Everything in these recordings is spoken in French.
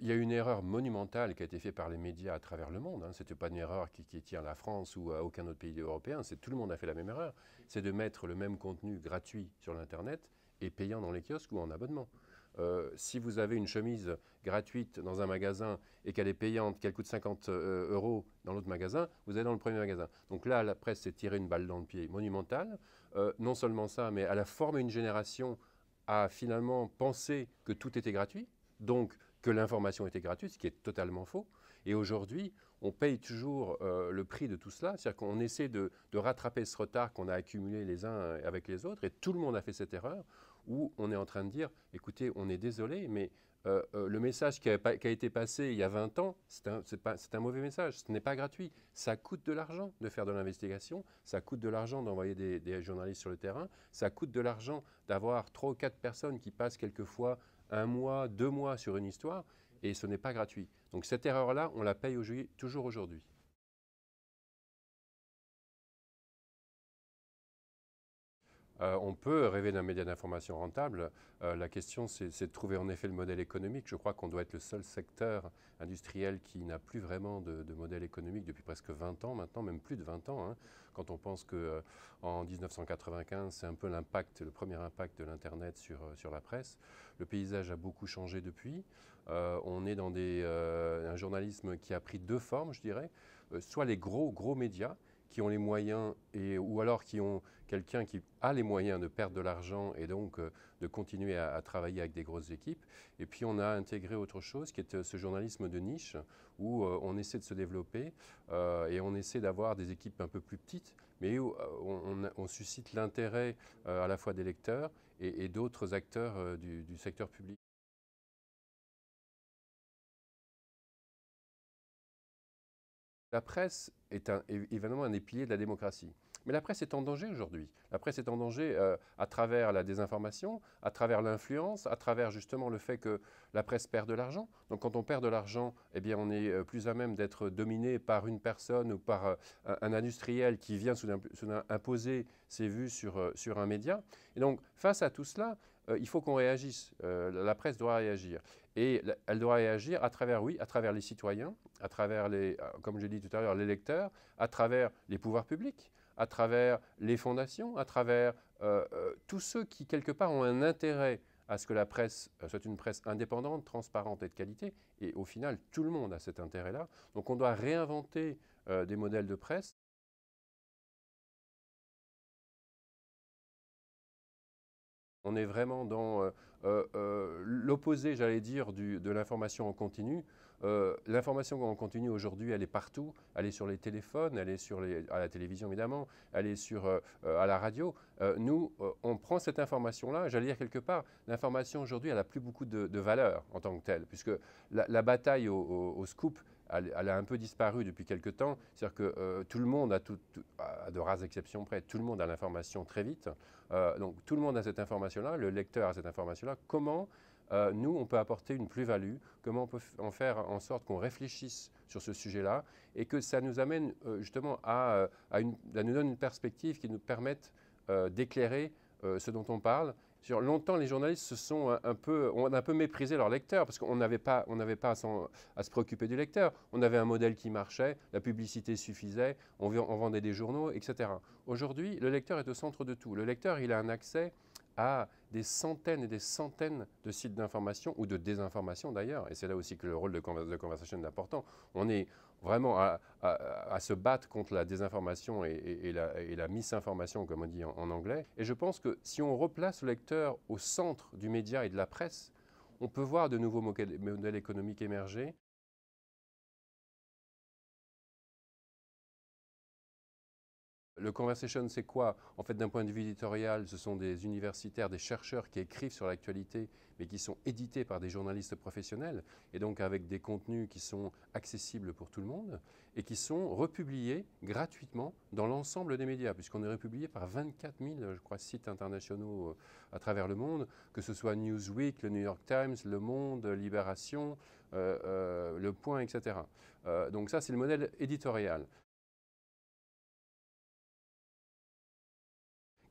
il y a une erreur monumentale qui a été faite par les médias à travers le monde. Hein. Ce n'était pas une erreur qui, qui à la France ou à euh, aucun autre pays européen. C'est tout le monde a fait la même erreur. C'est de mettre le même contenu gratuit sur l'internet et payant dans les kiosques ou en abonnement. Euh, si vous avez une chemise gratuite dans un magasin et qu'elle est payante, qu'elle coûte 50 euh, euros dans l'autre magasin, vous allez dans le premier magasin. Donc là, la presse s'est tirée une balle dans le pied monumentale. non seulement ça, mais elle a formé une génération à finalement penser que tout était gratuit. Donc, que l'information était gratuite, ce qui est totalement faux. Et aujourd'hui, on paye toujours euh, le prix de tout cela. C'est-à-dire qu'on essaie de, rattraper ce retard qu'on a accumulé les uns avec les autres, et tout le monde a fait cette erreur, où on est en train de dire, écoutez, on est désolé, mais euh, euh, le message qui a, été passé il y a 20 ans, c'est un, mauvais message, ce n'est pas gratuit. Ça coûte de l'argent de faire de l'investigation, ça coûte de l'argent d'envoyer des, des journalistes sur le terrain, ça coûte de l'argent d'avoir trois ou quatre personnes qui passent quelquefois un mois, deux mois sur une histoire, et ce n'est pas gratuit. Donc cette erreur-là, on la paye toujours aujourd'hui. Euh, on peut rêver d'un média d'information rentable. Euh, la question, c'est de trouver en effet le modèle économique. Je crois qu'on doit être le seul secteur industriel qui n'a plus vraiment de, modèle économique depuis presque 20 ans maintenant, même plus de 20 ans. Hein. quand on pense qu'en euh, 1995, c'est un peu l'impact, le premier impact de l'internet sur la presse. Le paysage a beaucoup changé depuis. on est dans un journalisme qui a pris deux formes, je dirais. soit les gros gros médias qui ont les moyens, et, ou alors qui ont quelqu'un qui a les moyens de perdre de l'argent et donc euh, de continuer à, travailler avec des grosses équipes. Et puis on a intégré autre chose qui est euh, ce journalisme de niche où euh, on essaie de se développer et on essaie d'avoir des équipes un peu plus petites, mais où on, suscite l'intérêt à la fois des lecteurs et, d'autres acteurs du secteur public. La presse est évidemment un des de la démocratie. Mais la presse est en danger aujourd'hui. La presse est en danger euh, à travers la désinformation, à travers l'influence, à travers justement le fait que la presse perd de l'argent. Donc quand on perd de l'argent, eh bien on est euh, plus à même d'être dominé par une personne ou par euh, un, industriel qui vient soudain, imposer ses vues sur, sur un média. Et donc face à tout cela, euh, il faut qu'on réagisse. Euh, la presse doit réagir. Et elle doit réagir à travers, oui, à travers les citoyens, à travers, les, euh, comme j'ai dit tout à l'heure, les lecteurs, à travers les pouvoirs publics, à travers les fondations, à travers tous ceux qui, quelque part, ont un intérêt à ce que la presse soit une presse indépendante, transparente et de qualité. Et au final, tout le monde a cet intérêt-là. Donc on doit réinventer des modèles de presse On est vraiment dans euh, euh, euh, l'opposé, j'allais dire, de l'information en continu. l'information en continu aujourd'hui, elle est partout. Elle est sur les téléphones, elle est sur à la télévision évidemment, elle est sur, à la radio. nous, on prend cette information-là, j'allais dire quelque part, l'information aujourd'hui, elle n'a plus beaucoup de, valeur en tant que telle, puisque la, bataille au scoop, elle, a un peu disparu depuis quelques temps. C'est-à-dire que euh, tout le monde a, à de rares exceptions près, tout le monde a l'information très vite. Euh, donc tout le monde a cette information-là, le lecteur a cette information-là. Comment euh, nous, on peut apporter une plus-value, comment on peut en faire en sorte qu'on réfléchisse sur ce sujet-là et que ça nous amène justement à, une, nous donne une perspective qui nous permette d'éclairer ce dont on parle longtemps, les journalistes se sont euh, un peu, on a méprisé leur lecteurs parce qu'on n'avait pas, à, se préoccuper du lecteur. On avait un modèle qui marchait, la publicité suffisait, on, vendait des journaux, etc. Aujourd'hui, le lecteur est au centre de tout. Le lecteur, il a un accès à des centaines et des centaines de sites d'information ou de désinformation d'ailleurs. Et c'est là aussi que le rôle de, de Conversation est important. On est, vraiment à, se battre contre la désinformation et, la, misinformation, comme on dit en, anglais. Et je pense que si on replace le lecteur au centre du média et de la presse, on peut voir de nouveaux modèles économiques émerger. Le conversation, c'est quoi En fait, d'un point de vue éditorial, ce sont des universitaires, des chercheurs qui écrivent sur l'actualité mais qui sont édités par des journalistes professionnels, et donc avec des contenus qui sont accessibles pour tout le monde, et qui sont republiés gratuitement dans l'ensemble des médias, puisqu'on est republié par 24 000, je crois, sites internationaux euh, à travers le monde, que ce soit Newsweek, le New York Times, Le Monde, Libération, euh, euh, Le Point, etc. donc ça, c'est le modèle éditorial.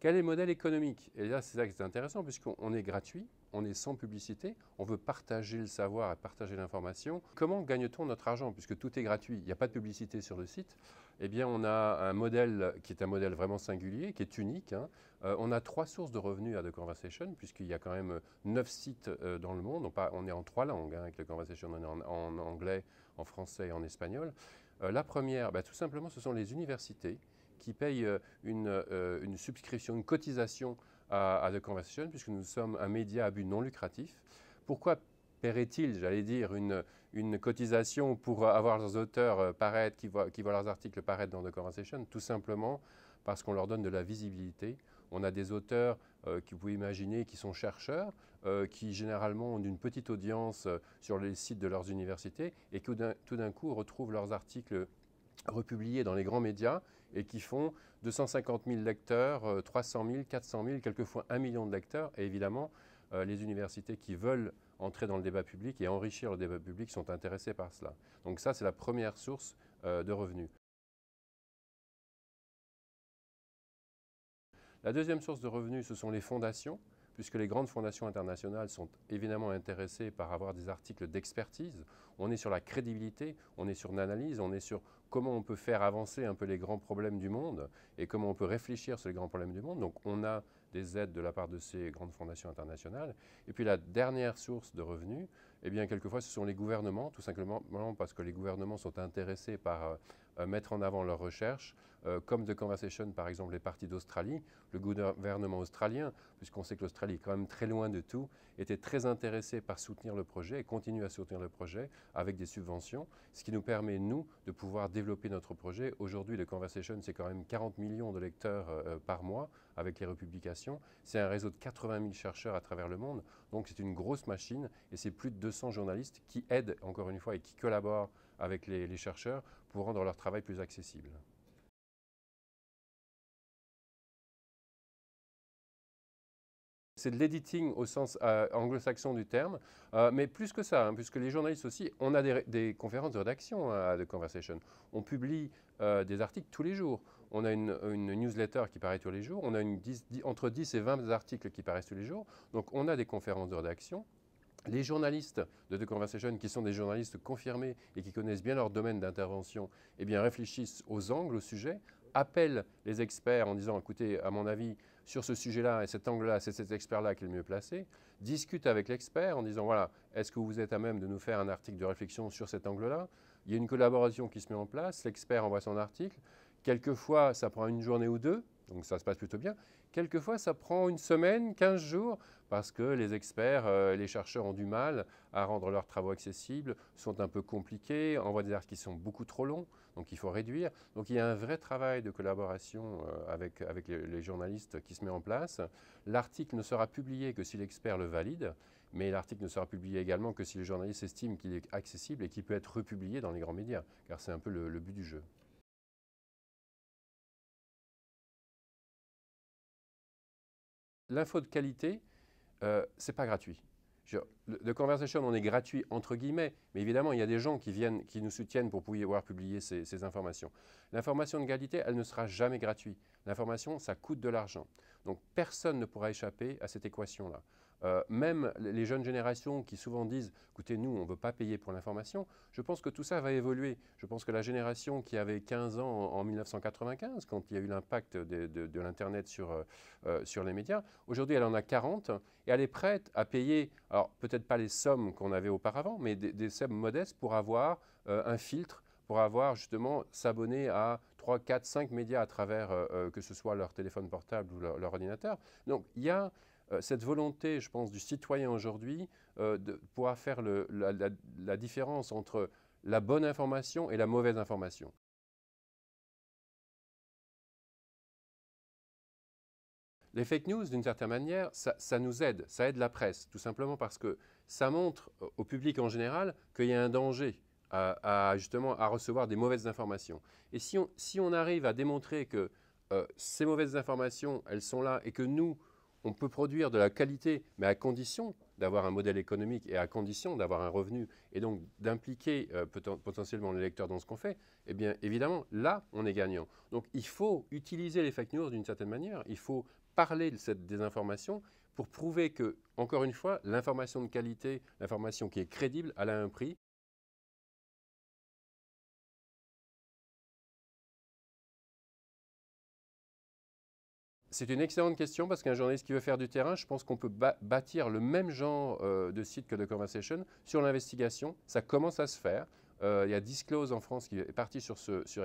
Quel est le modèle économique Et là, c'est ça qui est intéressant, puisqu'on est gratuit, on est sans publicité, on veut partager le savoir et partager l'information. Comment gagne-t-on notre argent Puisque tout est gratuit, il n'y a pas de publicité sur le site. Eh bien, on a un modèle qui est un modèle vraiment singulier, qui est unique. Hein. Euh, on a trois sources de revenus à The Conversation, puisqu'il y a quand même euh, neuf sites euh, dans le monde. On, on, est en trois langues hein, avec The Conversation, on est en, anglais, en français et en espagnol. la première, bah, tout simplement, ce sont les universités qui payent euh, une, euh, une subscription, une cotisation à, The Conversation, puisque nous sommes un média à but non lucratif. Pourquoi paierait-il, j'allais dire, une, une, cotisation pour avoir leurs auteurs euh, paraître, qui voient, qui voient leurs articles paraître dans The Conversation Tout simplement parce qu'on leur donne de la visibilité. On a des auteurs qui, que vous pouvez imaginer qui sont chercheurs, qui généralement ont une petite audience sur les sites de leurs universités et qui tout d'un coup retrouvent leurs articles republiés dans les grands médias et qui font 250 000 lecteurs, 300 000, 400 000, quelquefois 1 million de lecteurs. Et évidemment, euh, les universités qui veulent entrer dans le débat public et enrichir le débat public sont intéressées par cela. Donc ça, c'est la première source euh, de revenus. La deuxième source de revenus, ce sont les fondations, puisque les grandes fondations internationales sont évidemment intéressées par avoir des articles d'expertise. On est sur la crédibilité, on est sur l'analyse, on est sur comment on peut faire avancer un peu les grands problèmes du monde et comment on peut réfléchir sur les grands problèmes du monde. Donc on a des aides de la part de ces grandes fondations internationales. Et puis la dernière source de revenus, et eh bien, quelquefois, ce sont les gouvernements, tout simplement parce que les gouvernements sont intéressés par euh, euh, mettre en avant leurs recherches, euh, comme The Conversation, par exemple, les parties d'Australie. Le gouvernement australien, puisqu'on sait que l'Australie est quand même très loin de tout, était très intéressé par soutenir le projet et continue à soutenir le projet avec des subventions, ce qui nous permet, nous, de pouvoir développer notre projet. Aujourd'hui, The Conversation, c'est quand même 40 millions de lecteurs par mois avec les republications. C'est un réseau de 80 000 chercheurs à travers le monde. Donc c'est une grosse machine et c'est plus de 200 journalistes qui aident, encore une fois, et qui collaborent avec les, les chercheurs pour rendre leur travail plus accessible. c'est de l'editing au sens euh, anglo-saxon du terme, euh, mais plus que ça, hein, puisque les journalistes aussi, on a des, conférences de rédaction hein, à The Conversation. On publie euh, des articles tous les jours. On a une, newsletter qui paraît tous les jours, on a une entre 10 et 20 articles qui paraissent tous les jours. Donc on a des conférences de rédaction, les journalistes de The Conversation, qui sont des journalistes confirmés et qui connaissent bien leur domaine d'intervention, eh bien réfléchissent aux angles, au sujet, appellent les experts en disant écoutez, à mon avis, sur ce sujet-là et cet angle-là, c'est cet expert-là qui est le mieux placé, discute avec l'expert en disant, voilà, est-ce que vous êtes à même de nous faire un article de réflexion sur cet angle-là Il y a une collaboration qui se met en place, l'expert envoie son article, quelquefois ça prend une journée ou deux, donc ça se passe plutôt bien. Quelquefois, ça prend une semaine, 15 jours, parce que les experts, euh, les chercheurs ont du mal à rendre leurs travaux accessibles, sont un peu compliqués, envoient des articles qui sont beaucoup trop longs, donc il faut réduire. Donc il y a un vrai travail de collaboration euh, avec, les, journalistes qui se met en place. L'article ne sera publié que si l'expert le valide, mais l'article ne sera publié également que si les journalistes estiment qu'il est accessible et qu'il peut être republié dans les grands médias, car c'est un peu le but du jeu. l'info de qualité, euh, c'est pas gratuit. Le Conversation on est gratuit entre guillemets, mais évidemment, il y a des gens qui viennent, qui nous soutiennent pour pouvoir publier ces informations. L'information de qualité, elle ne sera jamais gratuite. L'information, ça coûte de l'argent. Donc personne ne pourra échapper à cette équation-là. Euh, même les jeunes générations qui souvent disent écoutez, nous, on ne veut pas payer pour l'information, je pense que tout ça va évoluer. Je pense que la génération qui avait 15 ans en, 1995, quand il y a eu l'impact de, l'Internet sur, euh, euh, sur les médias, aujourd'hui, elle en a 40 et elle est prête à payer, alors peut-être pas les sommes qu'on avait auparavant, mais des, des, sommes modestes pour avoir un filtre pour avoir justement s'abonner à 3, 4, 5 médias à travers que ce soit leur téléphone portable ou leur, leur ordinateur. Donc il y a euh, cette volonté, je pense, du citoyen aujourd'hui euh, de pouvoir faire la, différence entre la bonne information et la mauvaise information. Les fake news, d'une certaine manière, ça, nous aide, ça aide la presse, tout simplement parce que ça montre euh, au public en général qu'il y a un danger à, justement à recevoir des mauvaises informations. Et si on, arrive à démontrer que ces mauvaises informations, elles sont là et que nous, on peut produire de la qualité, mais à condition d'avoir un modèle économique et à condition d'avoir un revenu, et donc d'impliquer euh, potentiellement les lecteurs dans ce qu'on fait, eh bien évidemment, là, on est gagnant. Donc il faut utiliser les fake news d'une certaine manière, il faut parler de cette désinformation pour prouver que, encore une fois, l'information de qualité, l'information qui est crédible, elle a un prix, C'est une excellente question parce qu'un journaliste qui veut faire du terrain, je pense qu'on peut bâtir le même genre euh, de site que The Conversation sur l'investigation. Ça commence à se faire. Euh, il y a Disclose en France qui est parti sur,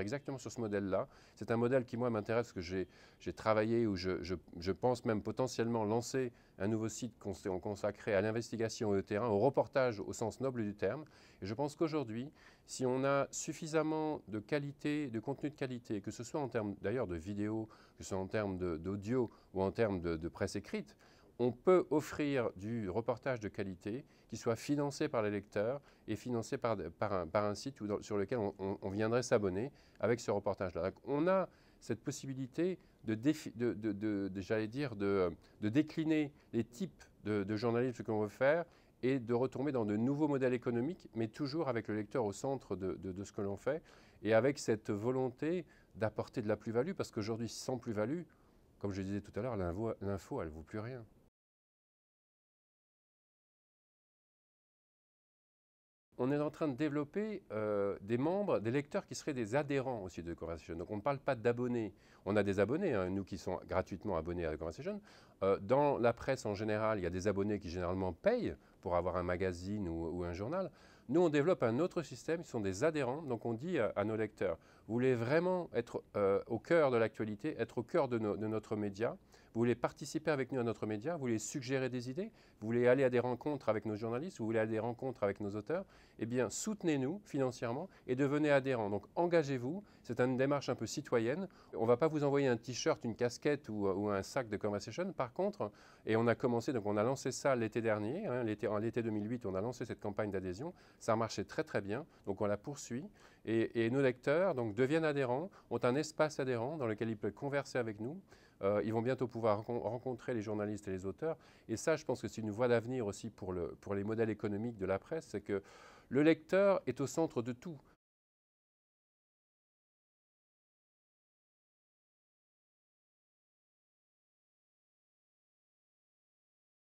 exactement sur ce modèle-là. C'est un modèle qui, moi, m'intéresse parce que j'ai travaillé ou je, pense même potentiellement lancer un nouveau site consacré à l'investigation au terrain, au reportage au sens noble du terme. Et je pense qu'aujourd'hui, si on a suffisamment de qualité, de contenu de qualité, que ce soit en termes d'ailleurs de vidéos, que ce soit en termes d'audio ou en termes de presse écrite, on peut offrir du reportage de qualité qui soit financé par les lecteurs et financé par, un, site sur lequel on, viendrait s'abonner avec ce reportage-là. On a cette possibilité de, dire, de, décliner les types de, journalisme qu'on veut faire et de retomber dans de nouveaux modèles économiques, mais toujours avec le lecteur au centre de ce que l'on fait et avec cette volonté d'apporter de la plus-value, parce qu'aujourd'hui, sans plus-value, comme je disais tout à l'heure, l'info, elle ne vaut plus rien. on est en train de développer euh, des membres, des lecteurs qui seraient des adhérents aussi de Conversation. Donc on ne parle pas d'abonnés. On a des abonnés, hein, nous qui sommes gratuitement abonnés à The Conversation. Euh, dans la presse en général, il y a des abonnés qui généralement payent pour avoir un magazine ou, un journal. Nous, on développe un autre système, qui sont des adhérents. Donc on dit à, nos lecteurs, vous voulez vraiment être euh, au cœur de l'actualité, être au cœur de notre média vous voulez participer avec nous à notre média, vous voulez suggérer des idées, vous voulez aller à des rencontres avec nos journalistes, vous voulez aller à des rencontres avec nos auteurs, eh bien soutenez-nous financièrement et devenez adhérents. Donc engagez-vous, c'est une démarche un peu citoyenne. On ne va pas vous envoyer un t-shirt, une casquette ou, un sac de Conversation. Par contre, et on a commencé, donc on a lancé ça l'été dernier, hein, l'été, en l'été 2008, on a lancé cette campagne d'adhésion. Ça a marché très très bien, donc on la poursuit. Et, et nos lecteurs donc, deviennent adhérents, ont un espace adhérent dans lequel ils peuvent converser avec nous. Euh, ils vont bientôt pouvoir rencontrer les journalistes et les auteurs. Et ça, je pense que c'est une voie d'avenir aussi pour les modèles économiques de la presse, c'est que le lecteur est au centre de tout.